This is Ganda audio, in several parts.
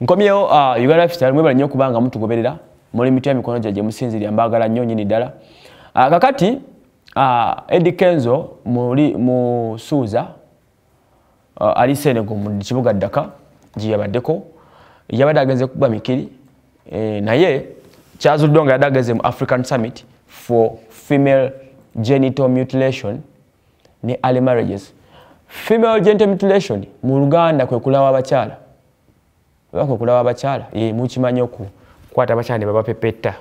nkomyewo uh, uganda fistal mwebala nnyo okuba nga mutugoberera muli miti ya mikono gyagye musinzirya mbaagala nnyo nyini ddala uh, kakati uh, ah, edi kenzo musuuza uh, ali senego mukibuga ddaka gye yabaddeko yabadde agenze kuba mikiri e, naye kyazuddeo nga yadde ageze mu african summit for female genital mutilation ne ali marriages female genital mutilation mu luganda kwekulawa abakyala ebaka okulaba abakyala mukimanyi okukwata abakyala nebabapepetta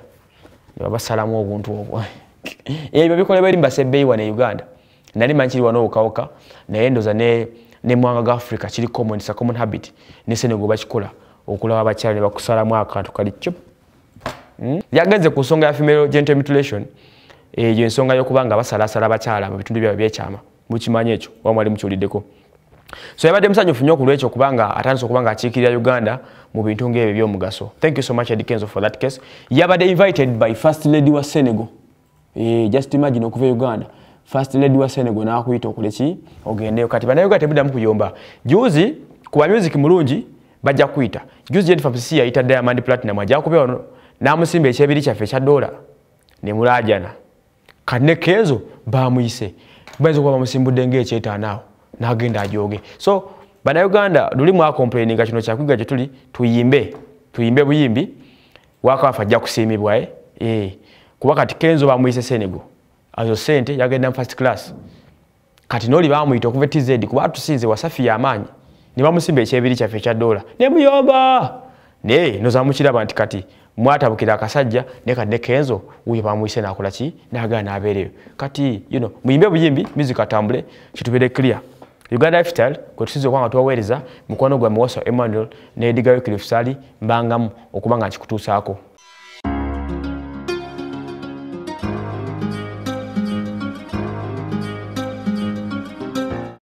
nebabasalamu obuntu obwo ebyo bikola bari mbasebeyi wano e uganda nali manyi kiri wano obukawuka naye ndoza nemwanga ga africa kiri commonsa common habit nesenego bakikola okulaba abakyala nebakusalamu akantu kali kyo hmm? yagenze ku nsonga ya femal gental mutilation eyo ensonga yokuba nga basalasala abakyala mu bitundu byabwe byekyama mukimanyi ekyo wamwali mukyoliddeko so yabadde musanyufu nnyo kulwekyo kubanga atandise okubanga akiikirira uganda mu bintu ngaebyo ebyomugaso thank you so much edikenzo for that case yabadde invited by first lady wa senegal e, eh, just imagine okuva e uganda first lady wa senegal nakuyita okuleki ogendeyo kati banauganda tebuddamu kuyomba juzi kuba music mulungi bajja kukuyita juzi jenifapc yayita diamond platinum ajakube ono namusimba ekyebiri kyaffe ekya dola nemulajana kati nekenzo bamuyise bayinza okuba bamusimbudde ngaekyetaanaawo nagenda ajoge so bannayuganda luli mwacomplaininga kino kyakwiga gye tuli tuyimbe tuyimbe buyimbi wakafa ajja kusiimibwa e kuba kati kenzo bamuyise senego azo sente yagenda mu fist class kati noli bamwita okuva e tz kuba atusinze wasafi yamaanyi nebamusimba ekyebiri kyaffe ekya dola nemuyomba naye nozamukiraba nti kati mwatabukira akasajja nekati nekenzo uyo bamuyise nakolaki nagaa nabeereyo kati you know, muyimbe buyimbi mizikatambule kitubere clear uganda fital kwetusiza okuba nga tuwaweereza mukwano gwamuwaso emmanuel ne edigayo kirifusali mbangamu okuba nga nkikutuusaako